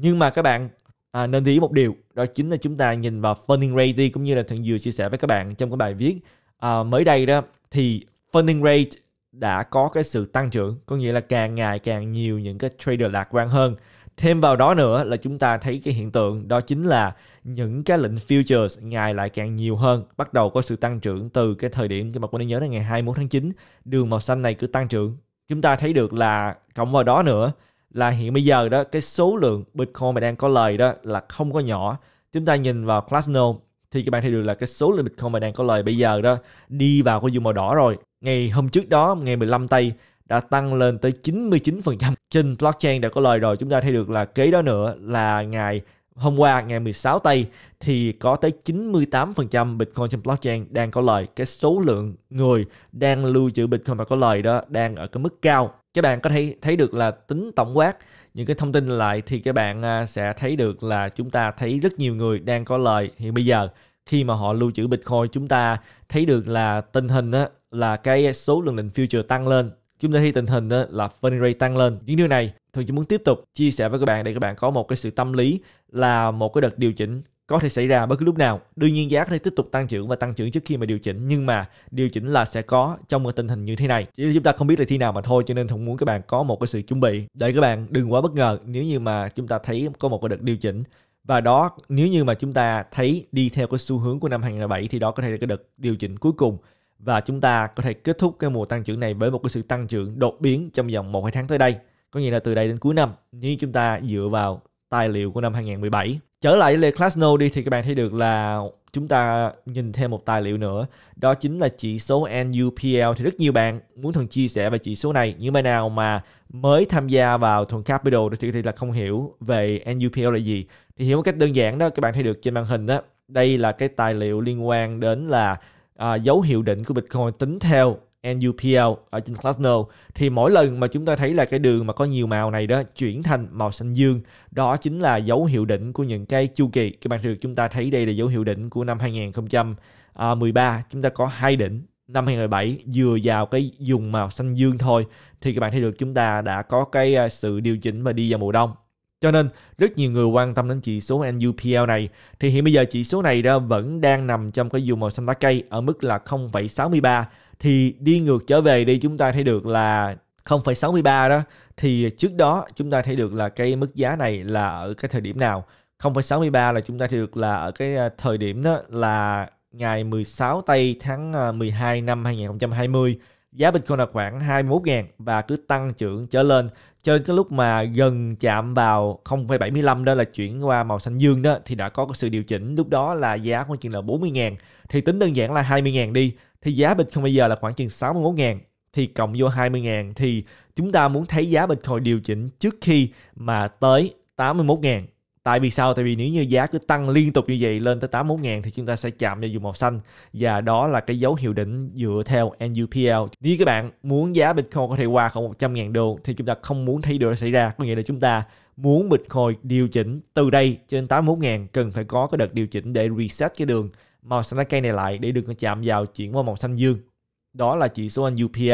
nhưng mà các bạn à, nên ý một điều đó chính là chúng ta nhìn vào funding rate đi cũng như là thằng vừa chia sẻ với các bạn trong cái bài viết à, mới đây đó thì funding rate đã có cái sự tăng trưởng có nghĩa là càng ngày càng nhiều những cái trader lạc quan hơn thêm vào đó nữa là chúng ta thấy cái hiện tượng đó chính là những cái lệnh futures ngày lại càng nhiều hơn bắt đầu có sự tăng trưởng từ cái thời điểm cho mà tôi nhớ là ngày 21 tháng 9 đường màu xanh này cứ tăng trưởng chúng ta thấy được là cộng vào đó nữa là hiện bây giờ đó cái số lượng Bitcoin mà đang có lời đó là không có nhỏ. Chúng ta nhìn vào Classnode thì các bạn thấy được là cái số lượng Bitcoin mà đang có lời bây giờ đó đi vào cái vùng màu đỏ rồi. Ngày hôm trước đó, ngày 15 tây đã tăng lên tới 99% trên blockchain đã có lời rồi. Chúng ta thấy được là kế đó nữa là ngày hôm qua ngày 16 tây thì có tới 98% Bitcoin trên blockchain đang có lời. Cái số lượng người đang lưu trữ Bitcoin mà có lời đó đang ở cái mức cao. Các bạn có thể thấy được là tính tổng quát những cái thông tin lại thì các bạn à, sẽ thấy được là chúng ta thấy rất nhiều người đang có lời hiện bây giờ khi mà họ lưu trữ Bitcoin chúng ta thấy được là tình hình á, là cái số lượng lệnh future tăng lên chúng ta thấy tình hình là funding rate tăng lên những điều này thường chỉ muốn tiếp tục chia sẻ với các bạn để các bạn có một cái sự tâm lý là một cái đợt điều chỉnh có thể xảy ra bất cứ lúc nào. Đương nhiên giá có thể tiếp tục tăng trưởng và tăng trưởng trước khi mà điều chỉnh nhưng mà điều chỉnh là sẽ có trong một tình hình như thế này. Chỉ chúng ta không biết là khi nào mà thôi cho nên không muốn các bạn có một cái sự chuẩn bị để các bạn đừng quá bất ngờ nếu như mà chúng ta thấy có một cái đợt điều chỉnh và đó nếu như mà chúng ta thấy đi theo cái xu hướng của năm 2007 thì đó có thể là cái đợt điều chỉnh cuối cùng và chúng ta có thể kết thúc cái mùa tăng trưởng này với một cái sự tăng trưởng đột biến trong vòng một hai tháng tới đây có nghĩa là từ đây đến cuối năm nếu chúng ta dựa vào tài liệu của năm 2017 trở lại với Le Classno đi thì các bạn thấy được là chúng ta nhìn thêm một tài liệu nữa đó chính là chỉ số NUPL thì rất nhiều bạn muốn thường chia sẻ về chỉ số này những bạn nào mà mới tham gia vào thuần capital thì thì là không hiểu về NUPL là gì thì hiểu một cách đơn giản đó các bạn thấy được trên màn hình đó đây là cái tài liệu liên quan đến là à, dấu hiệu định của Bitcoin tính theo NUPL ở trên Cardano thì mỗi lần mà chúng ta thấy là cái đường mà có nhiều màu này đó chuyển thành màu xanh dương đó chính là dấu hiệu đỉnh của những cái chu kỳ các bạn được chúng ta thấy đây là dấu hiệu đỉnh của năm 2013 à, chúng ta có hai đỉnh năm 2017 vừa vào cái dùng màu xanh dương thôi thì các bạn thấy được chúng ta đã có cái à, sự điều chỉnh và đi vào mùa đông cho nên rất nhiều người quan tâm đến chỉ số NUPL này thì hiện bây giờ chỉ số này đó vẫn đang nằm trong cái dù màu xanh lá cây ở mức là 0,63 thì đi ngược trở về đi chúng ta thấy được là 0,63 đó thì trước đó chúng ta thấy được là cái mức giá này là ở cái thời điểm nào 0,63 là chúng ta thấy được là ở cái à, thời điểm đó là ngày 16 tây tháng 12 à, năm 2020 giá Bitcoin là khoảng 21.000 và cứ tăng trưởng trở lên cho nên cái lúc mà gần chạm vào 0,75 đó là chuyển qua màu xanh dương đó thì đã có sự điều chỉnh lúc đó là giá khoảng chừng là 40 000 thì tính đơn giản là 20 000 đi thì giá Bitcoin bây giờ là khoảng chừng 61 000 thì cộng vô 20 000 thì chúng ta muốn thấy giá Bitcoin điều chỉnh trước khi mà tới 81 000 Tại vì sao? Tại vì nếu như giá cứ tăng liên tục như vậy lên tới 81 000 thì chúng ta sẽ chạm vào vùng màu xanh và đó là cái dấu hiệu đỉnh dựa theo NUPL. Nếu các bạn muốn giá Bitcoin có thể qua khoảng 100 000 đô thì chúng ta không muốn thấy điều đó xảy ra. Có nghĩa là chúng ta muốn Bitcoin điều chỉnh từ đây trên 81 000 cần phải có cái đợt điều chỉnh để reset cái đường màu xanh lá cây này lại để đừng có chạm vào chuyển qua màu xanh dương. Đó là chỉ số NUPL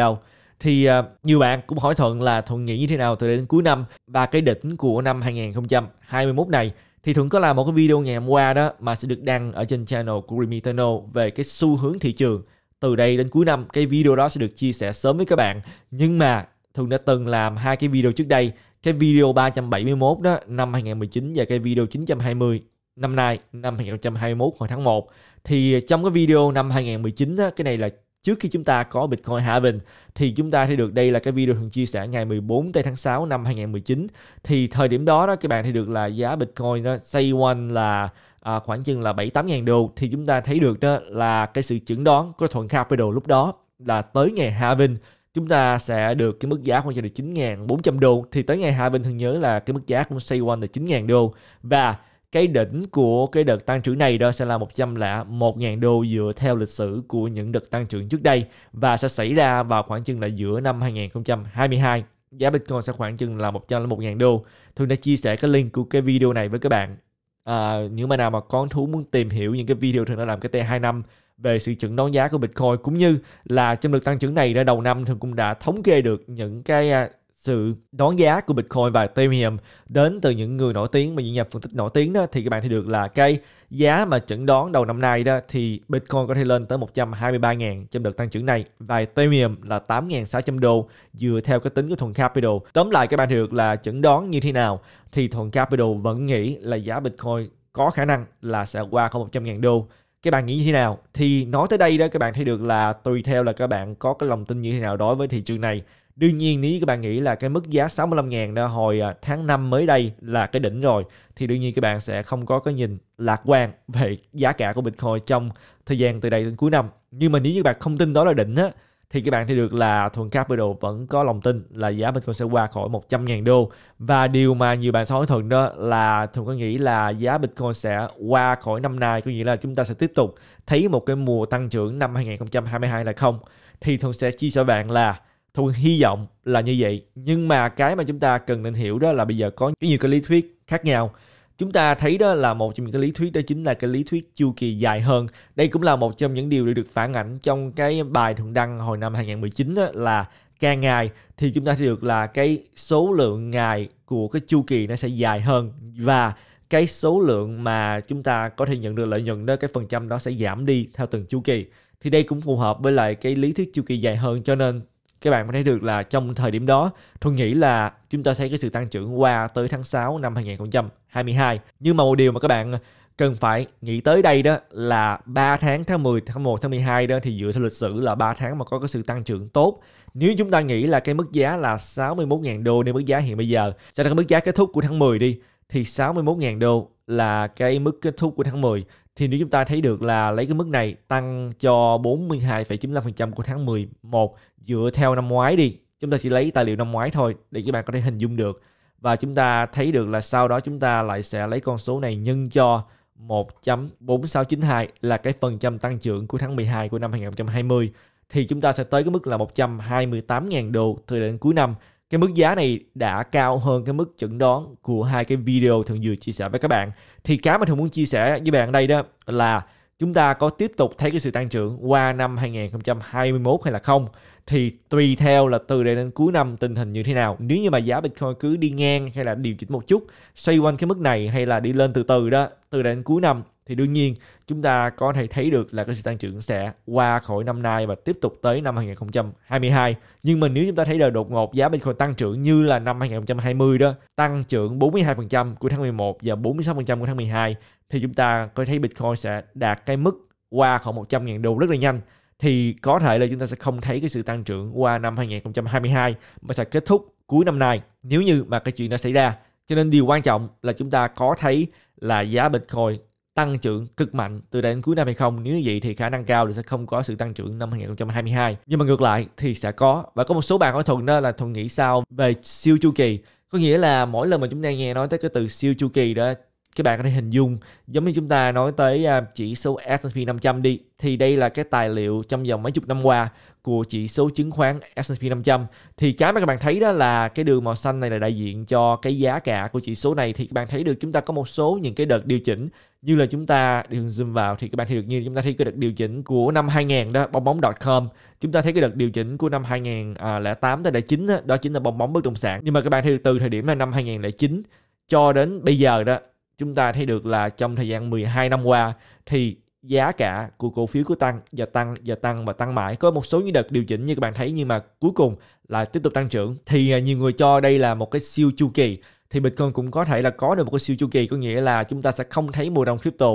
thì uh, nhiều bạn cũng hỏi Thuận là Thuận nghĩ như thế nào từ đây đến cuối năm và cái đỉnh của năm 2021 này thì Thuận có làm một cái video ngày hôm qua đó mà sẽ được đăng ở trên channel của Remitano về cái xu hướng thị trường từ đây đến cuối năm cái video đó sẽ được chia sẻ sớm với các bạn nhưng mà Thuận đã từng làm hai cái video trước đây cái video 371 đó năm 2019 và cái video 920 năm nay năm 2021 hồi tháng 1 thì trong cái video năm 2019 đó, cái này là trước khi chúng ta có Bitcoin halving thì chúng ta thấy được đây là cái video thường chia sẻ ngày 14 tây tháng 6 năm 2019 thì thời điểm đó đó các bạn thấy được là giá Bitcoin nó say one là à, khoảng chừng là 7 8 000 đô thì chúng ta thấy được đó là cái sự chẩn đoán của thuận capital lúc đó là tới ngày halving chúng ta sẽ được cái mức giá khoảng chừng là 9.400 đô thì tới ngày halving thường nhớ là cái mức giá của say one là 9.000 đô và cái đỉnh của cái đợt tăng trưởng này đó sẽ là 101.000 đô dựa theo lịch sử của những đợt tăng trưởng trước đây và sẽ xảy ra vào khoảng chừng là giữa năm 2022 giá Bitcoin sẽ khoảng chừng là 101.000 đô. Thường đã chia sẻ cái link của cái video này với các bạn. À, những bạn nào mà có thú muốn tìm hiểu những cái video thường đã làm cái T2 năm về sự chững đón giá của Bitcoin cũng như là trong đợt tăng trưởng này ra đầu năm thường cũng đã thống kê được những cái à, sự đón giá của Bitcoin và Ethereum đến từ những người nổi tiếng và những nhà phân tích nổi tiếng đó thì các bạn thấy được là cái giá mà chẩn đoán đầu năm nay đó thì Bitcoin có thể lên tới 123.000 trong đợt tăng trưởng này và Ethereum là 8.600 đô dựa theo cái tính của thuần capital. Tóm lại các bạn được là chẩn đoán như thế nào thì thuần capital vẫn nghĩ là giá Bitcoin có khả năng là sẽ qua khoảng 100.000 đô các bạn nghĩ như thế nào thì nói tới đây đó các bạn thấy được là tùy theo là các bạn có cái lòng tin như thế nào đối với thị trường này Đương nhiên nếu các bạn nghĩ là cái mức giá 65 ngàn đó hồi à, tháng 5 mới đây là cái đỉnh rồi thì đương nhiên các bạn sẽ không có cái nhìn lạc quan về giá cả của Bitcoin trong thời gian từ đây đến cuối năm. Nhưng mà nếu như các bạn không tin đó là đỉnh á thì các bạn thấy được là Thuần Capital vẫn có lòng tin là giá Bitcoin sẽ qua khỏi 100.000 đô và điều mà nhiều bạn so với Thuần đó là Thuần có nghĩ là giá Bitcoin sẽ qua khỏi năm nay có nghĩa là chúng ta sẽ tiếp tục thấy một cái mùa tăng trưởng năm 2022 là không thì Thuần sẽ chia sẻ bạn là Thu hy vọng là như vậy. Nhưng mà cái mà chúng ta cần nên hiểu đó là bây giờ có nhiều cái lý thuyết khác nhau. Chúng ta thấy đó là một trong những cái lý thuyết đó chính là cái lý thuyết chu kỳ dài hơn. Đây cũng là một trong những điều đã được phản ảnh trong cái bài thượng đăng hồi năm 2019 đó là càng ngày thì chúng ta thấy được là cái số lượng ngày của cái chu kỳ nó sẽ dài hơn và cái số lượng mà chúng ta có thể nhận được lợi nhuận đó cái phần trăm đó sẽ giảm đi theo từng chu kỳ thì đây cũng phù hợp với lại cái lý thuyết chu kỳ dài hơn cho nên các bạn mới thấy được là trong thời điểm đó tôi nghĩ là chúng ta thấy cái sự tăng trưởng qua tới tháng 6 năm 2022 nhưng mà một điều mà các bạn cần phải nghĩ tới đây đó là 3 tháng tháng 10, tháng 1, tháng 12 đó thì dựa theo lịch sử là 3 tháng mà có cái sự tăng trưởng tốt. Nếu chúng ta nghĩ là cái mức giá là 61.000 đô nếu mức giá hiện bây giờ, cho nên cái mức giá kết thúc của tháng 10 đi thì 61.000 đô là cái mức kết thúc của tháng 10 thì nếu chúng ta thấy được là lấy cái mức này tăng cho 42,95% của tháng 11 dựa theo năm ngoái đi. Chúng ta chỉ lấy tài liệu năm ngoái thôi để các bạn có thể hình dung được. Và chúng ta thấy được là sau đó chúng ta lại sẽ lấy con số này nhân cho 1.4692 là cái phần trăm tăng trưởng của tháng 12 của năm 2020 thì chúng ta sẽ tới cái mức là 128.000 đô từ đến cuối năm cái mức giá này đã cao hơn cái mức chẩn đoán của hai cái video thường vừa chia sẻ với các bạn thì cái mà thường muốn chia sẻ với bạn đây đó là chúng ta có tiếp tục thấy cái sự tăng trưởng qua năm 2021 hay là không thì tùy theo là từ đây đến cuối năm tình hình như thế nào nếu như mà giá Bitcoin cứ đi ngang hay là điều chỉnh một chút xoay quanh cái mức này hay là đi lên từ từ đó từ đây đến cuối năm thì đương nhiên chúng ta có thể thấy được là cái sự tăng trưởng sẽ qua khỏi năm nay và tiếp tục tới năm 2022. Nhưng mà nếu chúng ta thấy đợt đột ngột giá Bitcoin tăng trưởng như là năm 2020 đó, tăng trưởng 42% của tháng 11 và 46% của tháng 12 thì chúng ta có thấy Bitcoin sẽ đạt cái mức qua khỏi 100.000 đô rất là nhanh thì có thể là chúng ta sẽ không thấy cái sự tăng trưởng qua năm 2022 mà sẽ kết thúc cuối năm nay nếu như mà cái chuyện đã xảy ra. Cho nên điều quan trọng là chúng ta có thấy là giá Bitcoin tăng trưởng cực mạnh từ đây đến cuối năm hay không nếu như vậy thì khả năng cao là sẽ không có sự tăng trưởng năm 2022 nhưng mà ngược lại thì sẽ có và có một số bạn hỏi thuận đó là thuận nghĩ sao về siêu chu kỳ có nghĩa là mỗi lần mà chúng ta nghe nói tới cái từ siêu chu kỳ đó các bạn có thể hình dung giống như chúng ta nói tới à, chỉ số S&P 500 đi thì đây là cái tài liệu trong vòng mấy chục năm qua của chỉ số chứng khoán S&P 500 thì cái mà các bạn thấy đó là cái đường màu xanh này là đại diện cho cái giá cả của chỉ số này thì các bạn thấy được chúng ta có một số những cái đợt điều chỉnh như là chúng ta đường zoom vào thì các bạn thấy được như chúng ta thấy cái đợt điều chỉnh của năm 2000 đó bong bóng.com chúng ta thấy cái đợt điều chỉnh của năm 2008 tới 2009 đó, đó chính là bong bóng bất động sản nhưng mà các bạn thấy được từ thời điểm là năm 2009 cho đến bây giờ đó chúng ta thấy được là trong thời gian 12 năm qua thì giá cả của cổ phiếu cứ tăng và tăng và tăng và tăng mãi. Có một số những đợt điều chỉnh như các bạn thấy nhưng mà cuối cùng là tiếp tục tăng trưởng. Thì à, nhiều người cho đây là một cái siêu chu kỳ thì Bitcoin cũng có thể là có được một cái siêu chu kỳ có nghĩa là chúng ta sẽ không thấy mùa đông crypto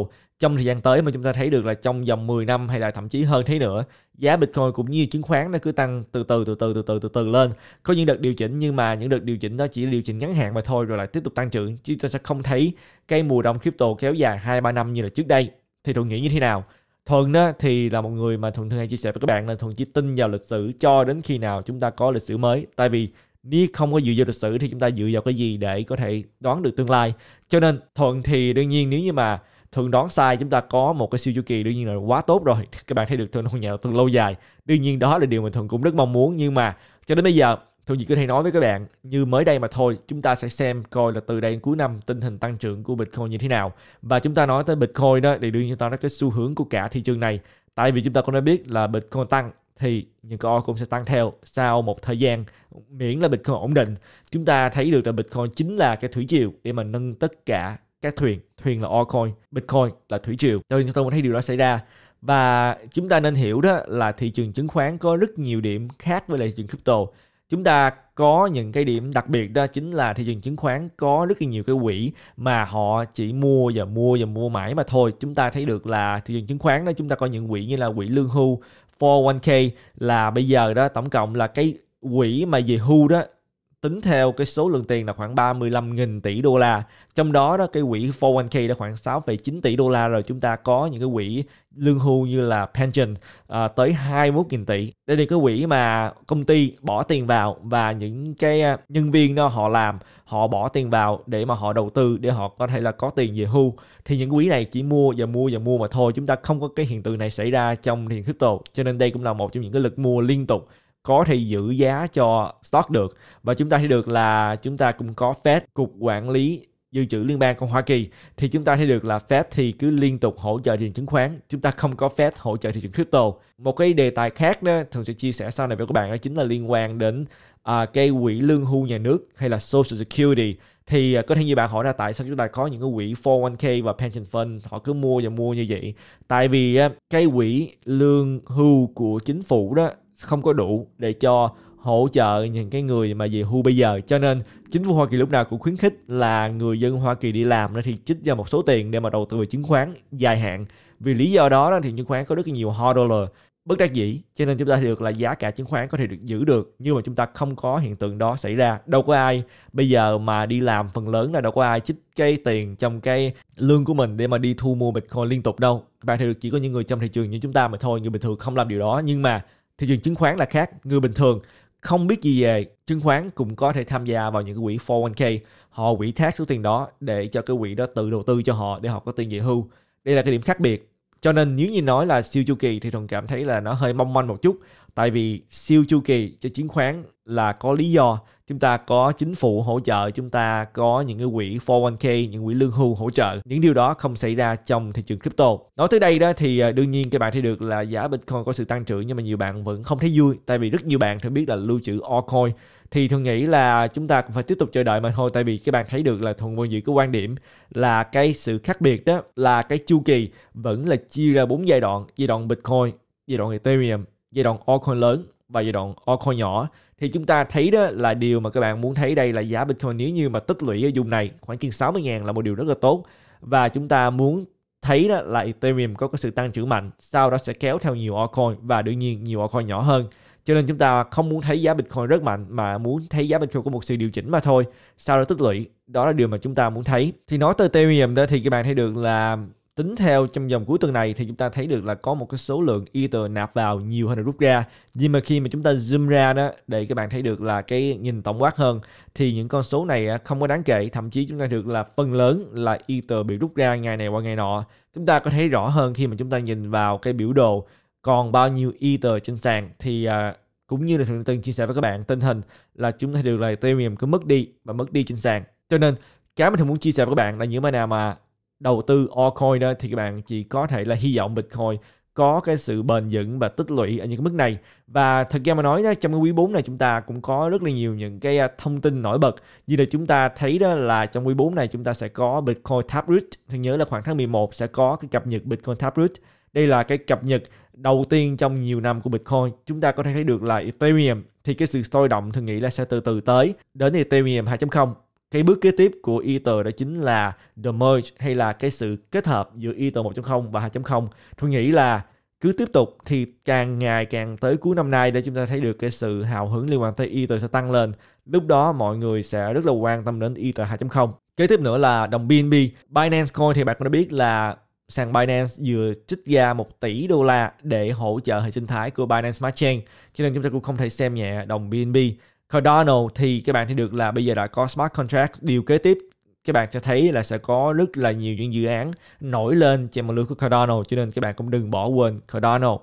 trong thời gian tới mà chúng ta thấy được là trong vòng 10 năm hay là thậm chí hơn thế nữa giá Bitcoin cũng như chứng khoán nó cứ tăng từ từ từ từ từ từ từ từ lên có những đợt điều chỉnh nhưng mà những đợt điều chỉnh đó chỉ điều chỉnh ngắn hạn mà thôi rồi lại tiếp tục tăng trưởng chứ ta sẽ không thấy cái mùa đông crypto kéo dài hai ba năm như là trước đây thì thuận nghĩ như thế nào thuận á, thì là một người mà thuận thường hay chia sẻ với các bạn là thuận chỉ tin vào lịch sử cho đến khi nào chúng ta có lịch sử mới tại vì nếu không có dựa vào lịch sử thì chúng ta dựa vào cái gì để có thể đoán được tương lai cho nên thuận thì đương nhiên nếu như mà thường đoán sai chúng ta có một cái siêu chu kỳ đương nhiên là quá tốt rồi các bạn thấy được thương nhà đầu tư lâu dài đương nhiên đó là điều mà thường cũng rất mong muốn nhưng mà cho đến bây giờ Thường chỉ có thể nói với các bạn như mới đây mà thôi chúng ta sẽ xem coi là từ đây đến cuối năm tình hình tăng trưởng của Bitcoin như thế nào và chúng ta nói tới Bitcoin đó thì đương nhiên ta nói cái xu hướng của cả thị trường này tại vì chúng ta cũng đã biết là Bitcoin tăng thì những cái cũng sẽ tăng theo sau một thời gian miễn là Bitcoin ổn định chúng ta thấy được là Bitcoin chính là cái thủy chiều để mà nâng tất cả các thuyền thuyền là coin, bitcoin là thủy triều Tôi nên tôi thấy điều đó xảy ra và chúng ta nên hiểu đó là thị trường chứng khoán có rất nhiều điểm khác với lại thị trường crypto chúng ta có những cái điểm đặc biệt đó chính là thị trường chứng khoán có rất là nhiều cái quỹ mà họ chỉ mua và mua và mua mãi mà thôi chúng ta thấy được là thị trường chứng khoán đó chúng ta có những quỹ như là quỹ lương hưu 401k là bây giờ đó tổng cộng là cái quỹ mà về hưu đó tính theo cái số lượng tiền là khoảng 35.000 tỷ đô la. Trong đó đó cái quỹ 401k đã khoảng 6,9 tỷ đô la rồi chúng ta có những cái quỹ lương hưu như là pension à, tới 21.000 tỷ. Đây là cái quỹ mà công ty bỏ tiền vào và những cái à, nhân viên đó họ làm, họ bỏ tiền vào để mà họ đầu tư để họ có thể là có tiền về hưu. Thì những quỹ này chỉ mua và mua và mua mà thôi, chúng ta không có cái hiện tượng này xảy ra trong thị crypto. Cho nên đây cũng là một trong những cái lực mua liên tục có thể giữ giá cho stock được và chúng ta thấy được là chúng ta cũng có Fed cục quản lý dự trữ liên bang của Hoa Kỳ thì chúng ta thấy được là Fed thì cứ liên tục hỗ trợ thị trường chứng khoán chúng ta không có Fed hỗ trợ thị trường crypto một cái đề tài khác đó thường sẽ chia sẻ sau này với các bạn đó chính là liên quan đến à, cái quỹ lương hưu nhà nước hay là Social Security thì à, có thể như bạn hỏi là tại sao chúng ta có những cái quỹ 401k và pension fund họ cứ mua và mua như vậy tại vì cái quỹ lương hưu của chính phủ đó không có đủ để cho hỗ trợ những cái người mà về hưu bây giờ cho nên chính phủ Hoa Kỳ lúc nào cũng khuyến khích là người dân Hoa Kỳ đi làm thì chích ra một số tiền để mà đầu tư vào chứng khoán dài hạn vì lý do đó thì chứng khoán có rất nhiều hot dollar bất đắc dĩ cho nên chúng ta được là giá cả chứng khoán có thể được giữ được nhưng mà chúng ta không có hiện tượng đó xảy ra đâu có ai bây giờ mà đi làm phần lớn là đâu có ai chích cái tiền trong cái lương của mình để mà đi thu mua bitcoin liên tục đâu bạn thì được chỉ có những người trong thị trường như chúng ta mà thôi người bình thường không làm điều đó nhưng mà thị trường chứng khoán là khác người bình thường không biết gì về chứng khoán cũng có thể tham gia vào những cái quỹ 401k họ quỹ thác số tiền đó để cho cái quỹ đó tự đầu tư cho họ để họ có tiền về hưu đây là cái điểm khác biệt cho nên nếu như nói là siêu chu kỳ thì thuần cảm thấy là nó hơi mong manh một chút tại vì siêu chu kỳ cho chứng khoán là có lý do chúng ta có chính phủ hỗ trợ chúng ta có những cái quỹ 401k những quỹ lương hưu hỗ trợ những điều đó không xảy ra trong thị trường crypto nói tới đây đó thì à, đương nhiên các bạn thấy được là giá bitcoin có sự tăng trưởng nhưng mà nhiều bạn vẫn không thấy vui tại vì rất nhiều bạn thường biết là lưu trữ altcoin thì thường nghĩ là chúng ta cũng phải tiếp tục chờ đợi mà thôi tại vì các bạn thấy được là thường vẫn giữ cái quan điểm là cái sự khác biệt đó là cái chu kỳ vẫn là chia ra bốn giai đoạn giai đoạn bitcoin giai đoạn ethereum giai đoạn altcoin lớn và giai đoạn altcoin nhỏ thì chúng ta thấy đó là điều mà các bạn muốn thấy đây là giá Bitcoin nếu như mà tích lũy ở vùng này khoảng chừng 60 ngàn là một điều rất là tốt và chúng ta muốn thấy đó là Ethereum có cái sự tăng trưởng mạnh sau đó sẽ kéo theo nhiều altcoin và đương nhiên nhiều altcoin nhỏ hơn cho nên chúng ta không muốn thấy giá Bitcoin rất mạnh mà muốn thấy giá Bitcoin có một sự điều chỉnh mà thôi sau đó tích lũy đó là điều mà chúng ta muốn thấy thì nói tới Ethereum đó thì các bạn thấy được là tính theo trong dòng cuối tuần này thì chúng ta thấy được là có một cái số lượng Ether nạp vào nhiều hơn là rút ra. Nhưng mà khi mà chúng ta zoom ra đó để các bạn thấy được là cái nhìn tổng quát hơn thì những con số này à, không có đáng kể, thậm chí chúng ta được là phần lớn là Ether bị rút ra ngày này qua ngày nọ. Chúng ta có thấy rõ hơn khi mà chúng ta nhìn vào cái biểu đồ còn bao nhiêu Ether trên sàn thì à, cũng như là thường từng chia sẻ với các bạn tình hình là chúng ta được là Ethereum cứ mất đi và mất đi trên sàn. Cho nên cái mình thường muốn chia sẻ với các bạn là những bài nào mà đầu tư altcoin đó thì các bạn chỉ có thể là hy vọng Bitcoin có cái sự bền vững và tích lũy ở những cái mức này và thật ra mà nói đó, trong cái quý 4 này chúng ta cũng có rất là nhiều những cái à, thông tin nổi bật như là chúng ta thấy đó là trong quý 4 này chúng ta sẽ có Bitcoin Taproot thì nhớ là khoảng tháng 11 sẽ có cái cập nhật Bitcoin Taproot đây là cái cập nhật đầu tiên trong nhiều năm của Bitcoin chúng ta có thể thấy được là Ethereum thì cái sự sôi động thường nghĩ là sẽ từ từ tới đến Ethereum 2.0 cái bước kế tiếp của Ether đó chính là the merge hay là cái sự kết hợp giữa Ether 1.0 và 2.0 tôi nghĩ là cứ tiếp tục thì càng ngày càng tới cuối năm nay để chúng ta thấy được cái sự hào hứng liên quan tới Ether sẽ tăng lên lúc đó mọi người sẽ rất là quan tâm đến Ether 2.0 kế tiếp nữa là đồng BNB Binance Coin thì bạn cũng đã biết là sàn Binance vừa trích ra 1 tỷ đô la để hỗ trợ hệ sinh thái của Binance Smart Chain cho nên chúng ta cũng không thể xem nhẹ đồng BNB Cardano thì các bạn thấy được là bây giờ đã có smart contract điều kế tiếp các bạn sẽ thấy là sẽ có rất là nhiều những dự án nổi lên trên mạng lưới của Cardano cho nên các bạn cũng đừng bỏ quên Cardano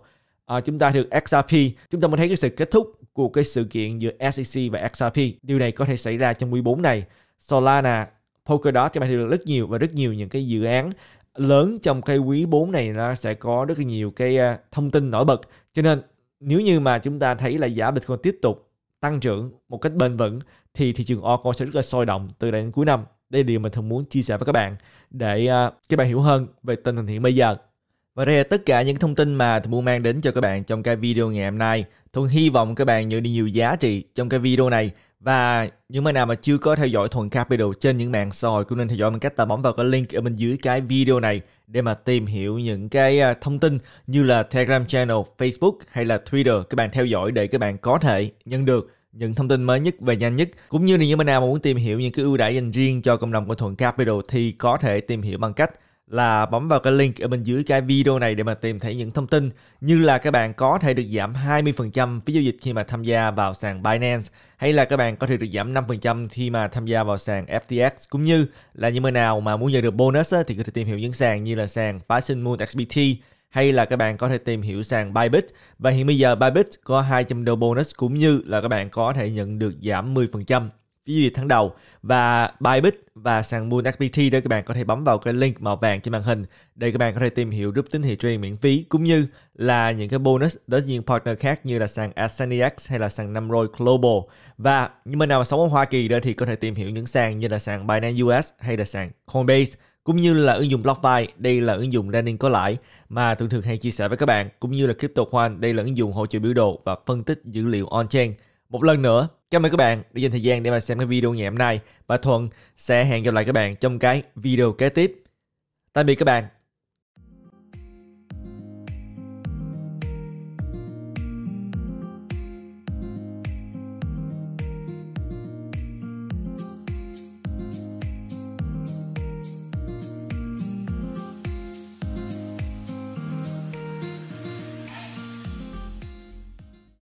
à, chúng ta được XRP chúng ta mới thấy cái sự kết thúc của cái sự kiện giữa SEC và XRP điều này có thể xảy ra trong quý 4 này Solana Polkadot các bạn thấy được rất nhiều và rất nhiều những cái dự án lớn trong cái quý 4 này nó sẽ có rất là nhiều cái à, thông tin nổi bật cho nên nếu như mà chúng ta thấy là giá Bitcoin tiếp tục tăng trưởng một cách bền vững thì thị trường Orco sẽ rất là sôi động từ đây đến cuối năm. Đây là điều mình thường muốn chia sẻ với các bạn để à, các bạn hiểu hơn về tình hình hiện bây giờ. Và đây là tất cả những thông tin mà tôi muốn mang đến cho các bạn trong cái video ngày hôm nay. tôi hy vọng các bạn nhận được nhiều giá trị trong cái video này và những bạn nào mà chưa có theo dõi Thuần Capital trên những mạng xã hội cũng nên theo dõi bằng cách tà bấm vào cái link ở bên dưới cái video này để mà tìm hiểu những cái à, thông tin như là Telegram channel, Facebook hay là Twitter các bạn theo dõi để các bạn có thể nhận được những thông tin mới nhất và nhanh nhất cũng như là những bạn nào mà muốn tìm hiểu những cái ưu đãi dành riêng cho cộng đồng của Thuận Capital thì có thể tìm hiểu bằng cách là bấm vào cái link ở bên dưới cái video này để mà tìm thấy những thông tin như là các bạn có thể được giảm 20% phí giao dịch khi mà tham gia vào sàn Binance hay là các bạn có thể được giảm 5% khi mà tham gia vào sàn FTX cũng như là những người nào mà muốn nhận được bonus thì có thể tìm hiểu những sàn như là sàn Fashion Moon XBT hay là các bạn có thể tìm hiểu sàn Bybit và hiện bây giờ Bybit có 200 đô bonus cũng như là các bạn có thể nhận được giảm 10% cái dịp tháng đầu và Bybit và sàn Moon FPT để các bạn có thể bấm vào cái link màu vàng trên màn hình để các bạn có thể tìm hiểu group tín hiệu trading miễn phí cũng như là những cái bonus đến những partner khác như là sàn ASANIX hay là sàn Namroid Global và những mình nào mà sống ở Hoa Kỳ đó thì có thể tìm hiểu những sàn như là sàn Binance US hay là sàn Coinbase cũng như là ứng dụng BlockFi, đây là ứng dụng lending có lãi mà thường thường hay chia sẻ với các bạn, cũng như là CryptoQuant, đây là ứng dụng hỗ trợ biểu đồ và phân tích dữ liệu on-chain. Một lần nữa, Cảm ơn các bạn đã dành thời gian để mà xem cái video ngày hôm nay và Thuận sẽ hẹn gặp lại các bạn trong cái video kế tiếp. Tạm biệt các bạn.